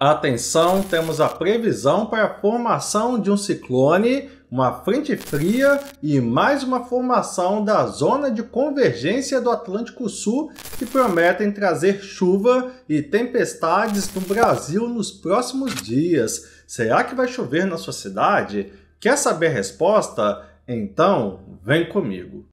Atenção, temos a previsão para a formação de um ciclone, uma frente fria e mais uma formação da zona de convergência do Atlântico Sul que prometem trazer chuva e tempestades no Brasil nos próximos dias. Será que vai chover na sua cidade? Quer saber a resposta? Então, vem comigo.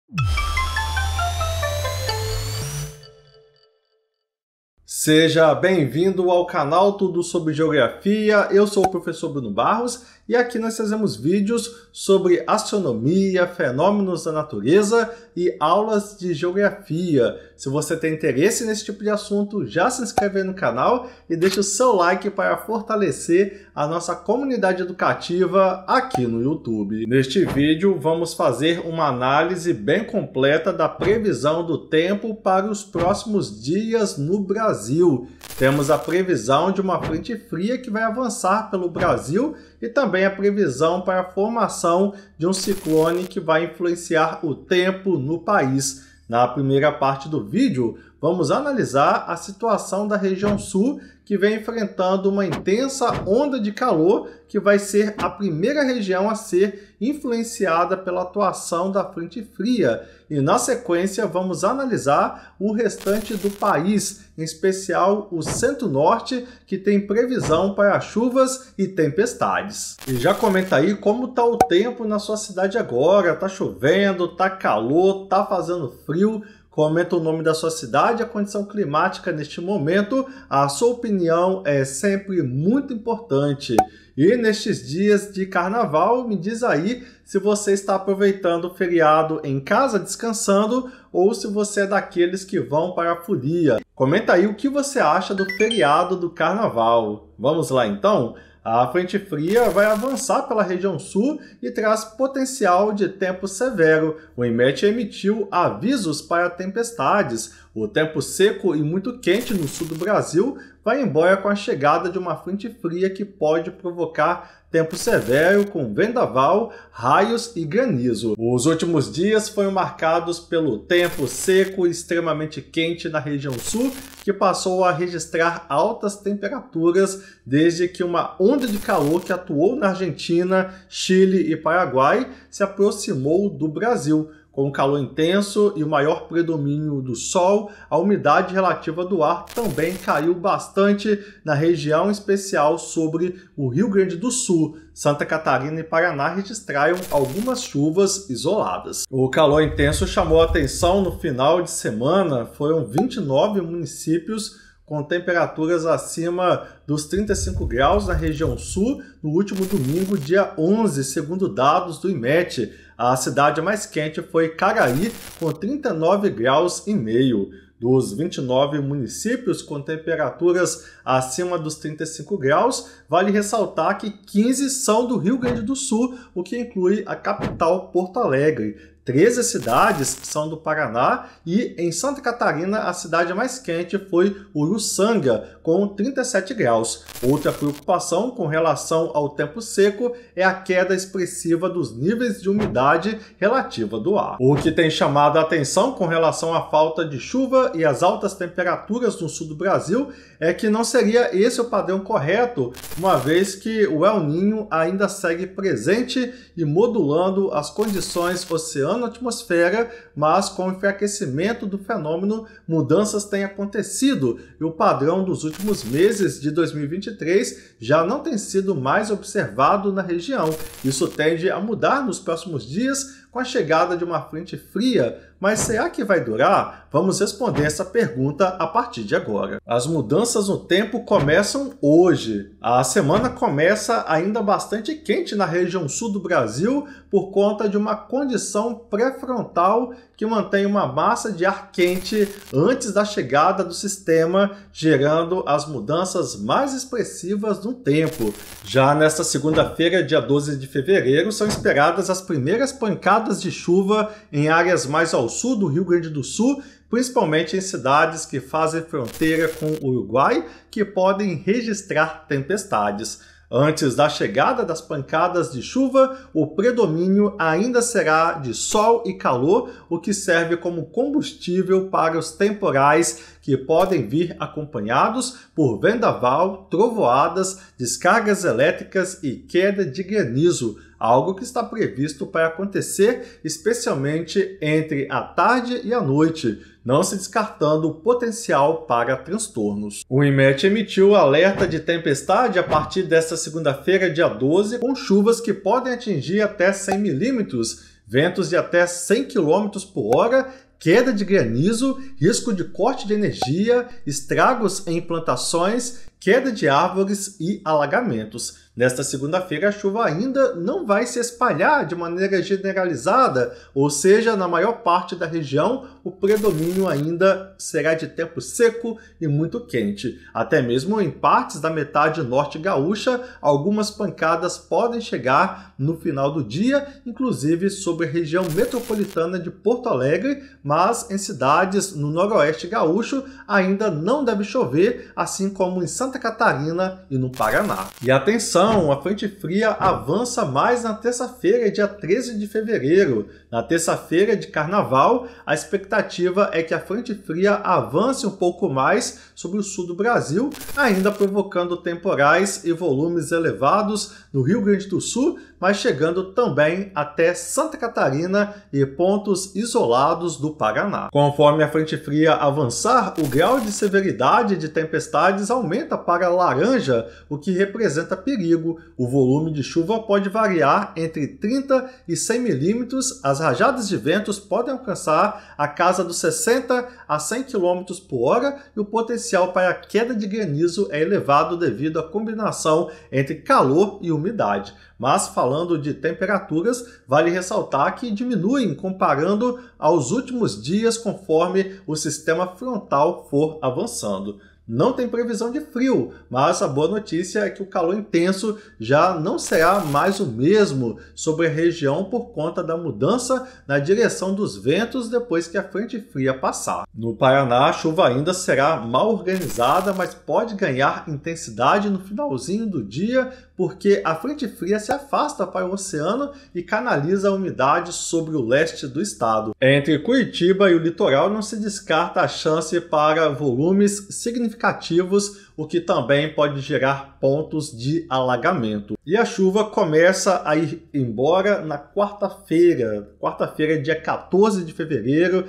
Seja bem-vindo ao canal Tudo sobre Geografia. Eu sou o professor Bruno Barros e aqui nós fazemos vídeos sobre astronomia, fenômenos da natureza e aulas de geografia. Se você tem interesse nesse tipo de assunto, já se inscreve no canal e deixa o seu like para fortalecer a nossa comunidade educativa aqui no YouTube. Neste vídeo, vamos fazer uma análise bem completa da previsão do tempo para os próximos dias no Brasil. Brasil. Temos a previsão de uma frente fria que vai avançar pelo Brasil e também a previsão para a formação de um ciclone que vai influenciar o tempo no país. Na primeira parte do vídeo, vamos analisar a situação da região sul que vem enfrentando uma intensa onda de calor que vai ser a primeira região a ser influenciada pela atuação da frente fria. E na sequência vamos analisar o restante do país, em especial o centro-norte, que tem previsão para chuvas e tempestades. E já comenta aí como tá o tempo na sua cidade agora, tá chovendo, tá calor, tá fazendo frio, Comenta o nome da sua cidade e a condição climática neste momento. A sua opinião é sempre muito importante. E nestes dias de carnaval, me diz aí se você está aproveitando o feriado em casa descansando ou se você é daqueles que vão para a folia. Comenta aí o que você acha do feriado do carnaval. Vamos lá então? A frente fria vai avançar pela região sul e traz potencial de tempo severo. O IMET emitiu avisos para tempestades, o tempo seco e muito quente no sul do Brasil vai embora com a chegada de uma frente fria que pode provocar tempo severo com vendaval, raios e granizo. Os últimos dias foram marcados pelo tempo seco e extremamente quente na região sul, que passou a registrar altas temperaturas desde que uma onda de calor que atuou na Argentina, Chile e Paraguai se aproximou do Brasil com o calor intenso e o maior predomínio do sol, a umidade relativa do ar também caiu bastante na região especial sobre o Rio Grande do Sul. Santa Catarina e Paraná registraram algumas chuvas isoladas. O calor intenso chamou atenção no final de semana, foram 29 municípios com temperaturas acima dos 35 graus na região sul no último domingo, dia 11, segundo dados do IMET. A cidade mais quente foi Caraí, com 39 graus e meio. Dos 29 municípios com temperaturas acima dos 35 graus, vale ressaltar que 15 são do Rio Grande do Sul, o que inclui a capital Porto Alegre. 13 cidades são do Paraná e em Santa Catarina a cidade mais quente foi Uruçanga, com 37 graus. Outra preocupação com relação ao tempo seco é a queda expressiva dos níveis de umidade relativa do ar. O que tem chamado a atenção com relação à falta de chuva e as altas temperaturas no sul do Brasil é que não seria esse o padrão correto, uma vez que o El Ninho ainda segue presente e modulando as condições oceânicas na atmosfera, mas com o enfraquecimento do fenômeno, mudanças têm acontecido e o padrão dos últimos meses de 2023 já não tem sido mais observado na região. Isso tende a mudar nos próximos dias com a chegada de uma frente fria mas será que vai durar? Vamos responder essa pergunta a partir de agora. As mudanças no tempo começam hoje. A semana começa ainda bastante quente na região sul do Brasil por conta de uma condição pré-frontal que mantém uma massa de ar quente antes da chegada do sistema, gerando as mudanças mais expressivas no tempo. Já nesta segunda-feira, dia 12 de fevereiro, são esperadas as primeiras pancadas de chuva em áreas mais ao ao sul do Rio Grande do Sul, principalmente em cidades que fazem fronteira com o Uruguai, que podem registrar tempestades. Antes da chegada das pancadas de chuva, o predomínio ainda será de sol e calor, o que serve como combustível para os temporais que podem vir acompanhados por vendaval, trovoadas, descargas elétricas e queda de granizo algo que está previsto para acontecer, especialmente entre a tarde e a noite, não se descartando o potencial para transtornos. O IMET emitiu alerta de tempestade a partir desta segunda-feira, dia 12, com chuvas que podem atingir até 100 milímetros, ventos de até 100 km por hora queda de granizo, risco de corte de energia, estragos em plantações, queda de árvores e alagamentos. Nesta segunda-feira, a chuva ainda não vai se espalhar de maneira generalizada, ou seja, na maior parte da região, o predomínio ainda será de tempo seco e muito quente. Até mesmo em partes da metade norte gaúcha, algumas pancadas podem chegar no final do dia, inclusive sobre a região metropolitana de Porto Alegre, mas em cidades no noroeste gaúcho ainda não deve chover, assim como em Santa Catarina e no Paraná. E atenção! Então, a Frente Fria avança mais na terça-feira, dia 13 de fevereiro, na terça-feira de carnaval, a expectativa é que a frente fria avance um pouco mais sobre o sul do Brasil, ainda provocando temporais e volumes elevados no Rio Grande do Sul, mas chegando também até Santa Catarina e pontos isolados do Paraná. Conforme a frente fria avançar, o grau de severidade de tempestades aumenta para laranja, o que representa perigo. O volume de chuva pode variar entre 30 e 100 milímetros às as rajadas de ventos podem alcançar a casa dos 60 a 100 km por hora e o potencial para a queda de granizo é elevado devido à combinação entre calor e umidade. Mas falando de temperaturas, vale ressaltar que diminuem comparando aos últimos dias conforme o sistema frontal for avançando. Não tem previsão de frio, mas a boa notícia é que o calor intenso já não será mais o mesmo sobre a região por conta da mudança na direção dos ventos depois que a frente fria passar. No Paraná, a chuva ainda será mal organizada, mas pode ganhar intensidade no finalzinho do dia porque a frente fria se afasta para o oceano e canaliza a umidade sobre o leste do estado. Entre Curitiba e o litoral não se descarta a chance para volumes significativos, o que também pode gerar pontos de alagamento. E a chuva começa a ir embora na quarta-feira, quarta-feira, dia 14 de fevereiro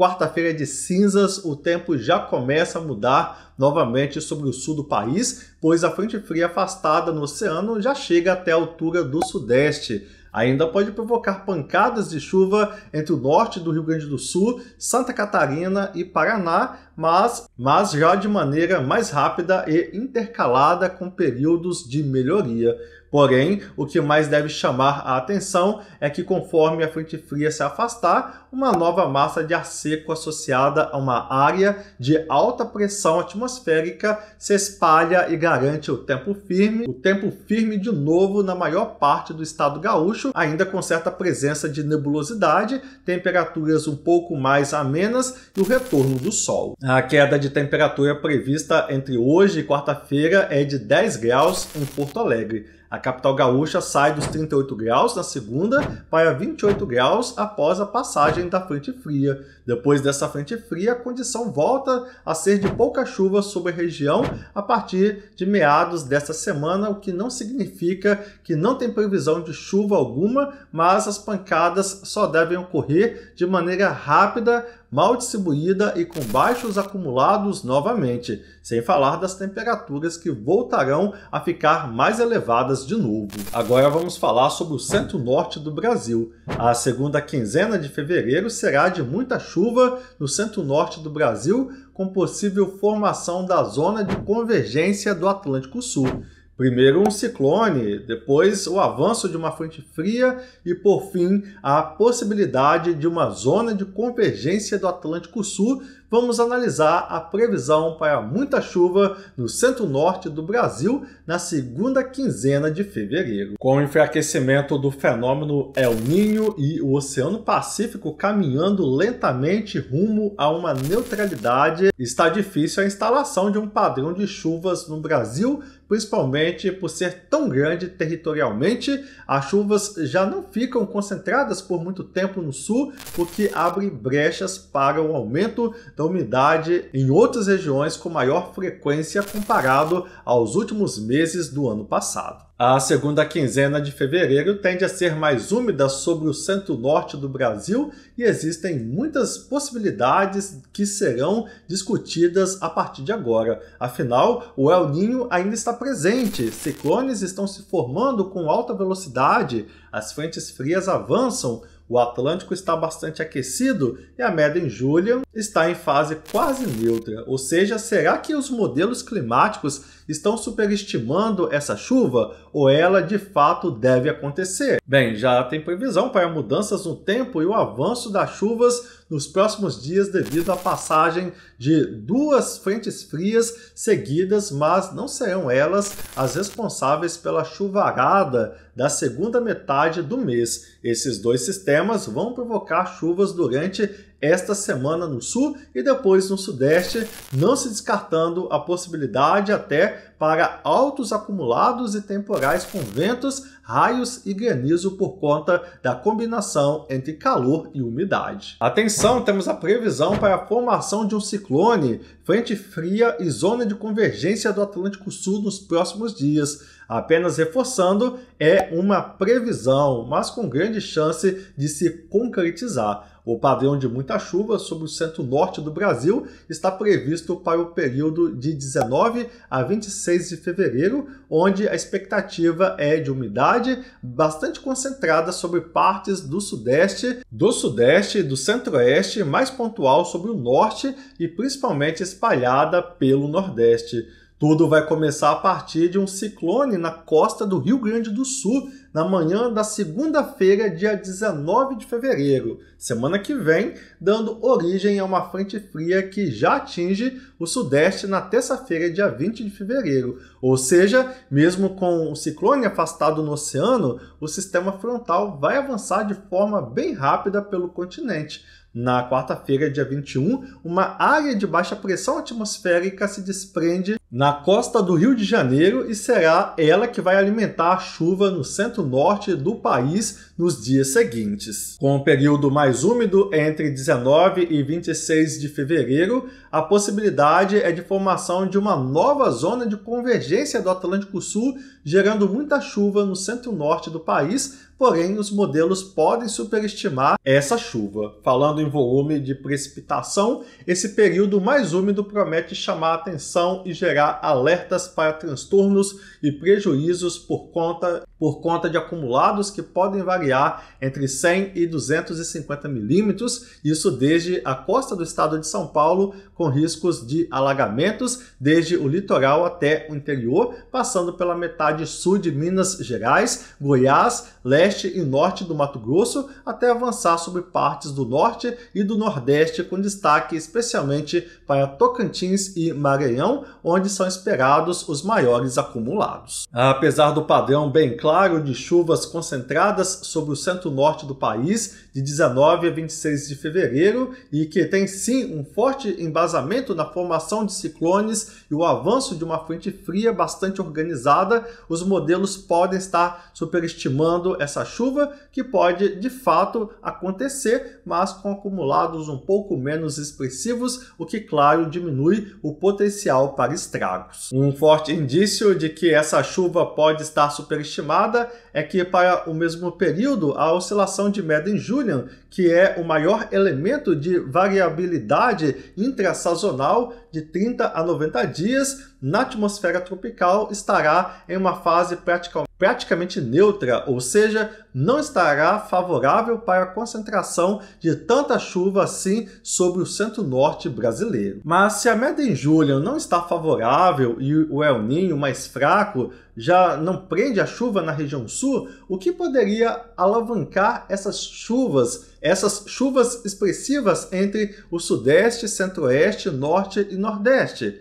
Quarta-feira é de cinzas, o tempo já começa a mudar novamente sobre o sul do país, pois a frente fria afastada no oceano já chega até a altura do sudeste. Ainda pode provocar pancadas de chuva entre o norte do Rio Grande do Sul, Santa Catarina e Paraná, mas, mas já de maneira mais rápida e intercalada com períodos de melhoria. Porém, o que mais deve chamar a atenção é que conforme a frente fria se afastar, uma nova massa de ar seco associada a uma área de alta pressão atmosférica se espalha e garante o tempo firme, o tempo firme de novo na maior parte do estado gaúcho, ainda com certa presença de nebulosidade, temperaturas um pouco mais amenas e o retorno do sol. A queda de temperatura prevista entre hoje e quarta-feira é de 10 graus em Porto Alegre. A capital gaúcha sai dos 38 graus na segunda para 28 graus após a passagem da frente fria. Depois dessa frente fria, a condição volta a ser de pouca chuva sobre a região a partir de meados desta semana, o que não significa que não tem previsão de chuva alguma, mas as pancadas só devem ocorrer de maneira rápida mal distribuída e com baixos acumulados novamente, sem falar das temperaturas que voltarão a ficar mais elevadas de novo. Agora vamos falar sobre o centro-norte do Brasil. A segunda quinzena de fevereiro será de muita chuva no centro-norte do Brasil, com possível formação da zona de convergência do Atlântico Sul. Primeiro um ciclone, depois o avanço de uma frente fria e, por fim, a possibilidade de uma zona de convergência do Atlântico Sul. Vamos analisar a previsão para muita chuva no centro-norte do Brasil na segunda quinzena de fevereiro. Com o enfraquecimento do fenômeno El Niño e o Oceano Pacífico caminhando lentamente rumo a uma neutralidade, está difícil a instalação de um padrão de chuvas no Brasil principalmente por ser tão grande territorialmente. As chuvas já não ficam concentradas por muito tempo no sul, o que abre brechas para o aumento da umidade em outras regiões com maior frequência comparado aos últimos meses do ano passado. A segunda quinzena de fevereiro tende a ser mais úmida sobre o centro-norte do Brasil e existem muitas possibilidades que serão discutidas a partir de agora. Afinal, o El Ninho ainda está presente, ciclones estão se formando com alta velocidade, as frentes frias avançam, o Atlântico está bastante aquecido e a média em julho está em fase quase neutra, ou seja, será que os modelos climáticos estão superestimando essa chuva ou ela de fato deve acontecer? Bem, já tem previsão para mudanças no tempo e o avanço das chuvas nos próximos dias devido à passagem de duas frentes frias seguidas, mas não serão elas as responsáveis pela chuvarada da segunda metade do mês. Esses dois sistemas vão provocar chuvas durante esta semana no sul e depois no sudeste, não se descartando a possibilidade até para altos acumulados e temporais com ventos, raios e granizo por conta da combinação entre calor e umidade. Atenção, temos a previsão para a formação de um ciclone, frente fria e zona de convergência do Atlântico Sul nos próximos dias. Apenas reforçando, é uma previsão, mas com grande chance de se concretizar. O padrão de muita chuva sobre o centro-norte do Brasil está previsto para o período de 19 a 26 de fevereiro, onde a expectativa é de umidade bastante concentrada sobre partes do sudeste, do sudeste e do centro-oeste, mais pontual sobre o norte e principalmente espalhada pelo nordeste. Tudo vai começar a partir de um ciclone na costa do Rio Grande do Sul, na manhã da segunda-feira, dia 19 de fevereiro, semana que vem, dando origem a uma frente fria que já atinge o sudeste na terça-feira, dia 20 de fevereiro. Ou seja, mesmo com o ciclone afastado no oceano, o sistema frontal vai avançar de forma bem rápida pelo continente. Na quarta-feira, dia 21, uma área de baixa pressão atmosférica se desprende na costa do Rio de Janeiro e será ela que vai alimentar a chuva no centro norte do país nos dias seguintes. Com o período mais úmido entre 19 e 26 de fevereiro, a possibilidade é de formação de uma nova zona de convergência do Atlântico Sul, gerando muita chuva no centro-norte do país, porém os modelos podem superestimar essa chuva. Falando em volume de precipitação, esse período mais úmido promete chamar atenção e gerar alertas para transtornos e prejuízos por conta, por conta de acumulados que podem variar variar entre 100 e 250 milímetros, isso desde a costa do estado de São Paulo, com riscos de alagamentos desde o litoral até o interior, passando pela metade sul de Minas Gerais, Goiás, leste e norte do Mato Grosso, até avançar sobre partes do norte e do nordeste, com destaque especialmente para Tocantins e Maranhão, onde são esperados os maiores acumulados. Apesar do padrão bem claro de chuvas concentradas sobre sobre o centro-norte do país, de 19 a 26 de fevereiro, e que tem sim um forte embasamento na formação de ciclones e o avanço de uma frente fria bastante organizada, os modelos podem estar superestimando essa chuva, que pode de fato acontecer, mas com acumulados um pouco menos expressivos, o que, claro, diminui o potencial para estragos. Um forte indício de que essa chuva pode estar superestimada é que, para o mesmo período, período, a oscilação de em julian que é o maior elemento de variabilidade intrasazonal de 30 a 90 dias, na atmosfera tropical estará em uma fase praticamente praticamente neutra, ou seja, não estará favorável para a concentração de tanta chuva assim sobre o centro-norte brasileiro. Mas se a média em julho não está favorável e o El Ninho mais fraco já não prende a chuva na região sul, o que poderia alavancar essas chuvas essas chuvas expressivas entre o Sudeste, Centro-Oeste, Norte e Nordeste?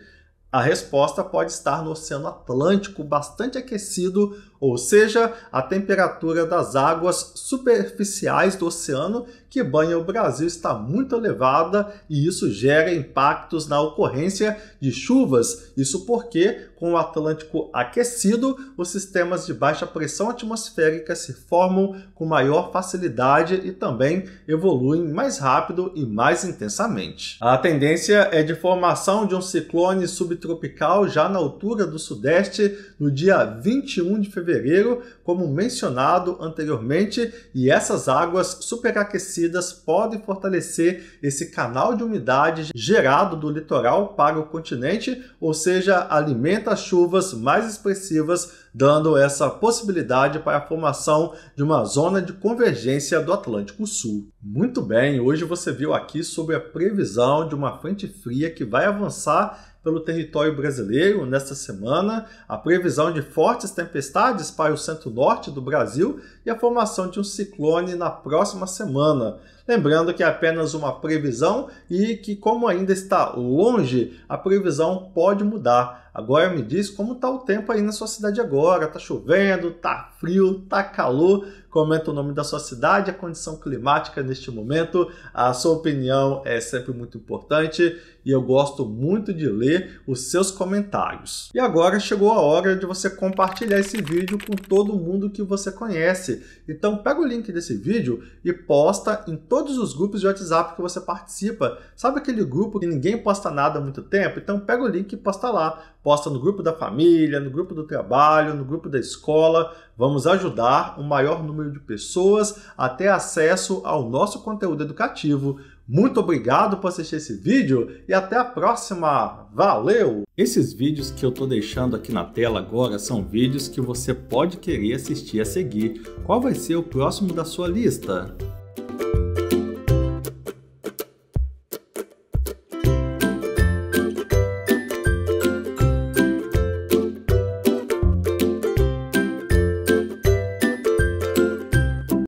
A resposta pode estar no Oceano Atlântico, bastante aquecido, ou seja, a temperatura das águas superficiais do oceano que banha o Brasil está muito elevada e isso gera impactos na ocorrência de chuvas. Isso porque, com o Atlântico aquecido, os sistemas de baixa pressão atmosférica se formam com maior facilidade e também evoluem mais rápido e mais intensamente. A tendência é de formação de um ciclone subtropical já na altura do sudeste no dia 21 de fevereiro fevereiro, como mencionado anteriormente, e essas águas superaquecidas podem fortalecer esse canal de umidade gerado do litoral para o continente, ou seja, alimenta as chuvas mais expressivas dando essa possibilidade para a formação de uma zona de convergência do Atlântico Sul. Muito bem, hoje você viu aqui sobre a previsão de uma frente fria que vai avançar pelo território brasileiro nesta semana, a previsão de fortes tempestades para o centro-norte do Brasil e a formação de um ciclone na próxima semana. Lembrando que é apenas uma previsão e que, como ainda está longe, a previsão pode mudar. Agora me diz como está o tempo aí na sua cidade agora. está chovendo, está frio, está calor? Comenta o nome da sua cidade, a condição climática neste momento. A sua opinião é sempre muito importante e eu gosto muito de ler os seus comentários. E agora chegou a hora de você compartilhar esse vídeo com todo mundo que você conhece. Então pega o link desse vídeo e posta em todas todos os grupos de WhatsApp que você participa. Sabe aquele grupo que ninguém posta nada há muito tempo? Então pega o link e posta lá. Posta no grupo da família, no grupo do trabalho, no grupo da escola. Vamos ajudar o maior número de pessoas a ter acesso ao nosso conteúdo educativo. Muito obrigado por assistir esse vídeo e até a próxima. Valeu! Esses vídeos que eu estou deixando aqui na tela agora são vídeos que você pode querer assistir a seguir. Qual vai ser o próximo da sua lista?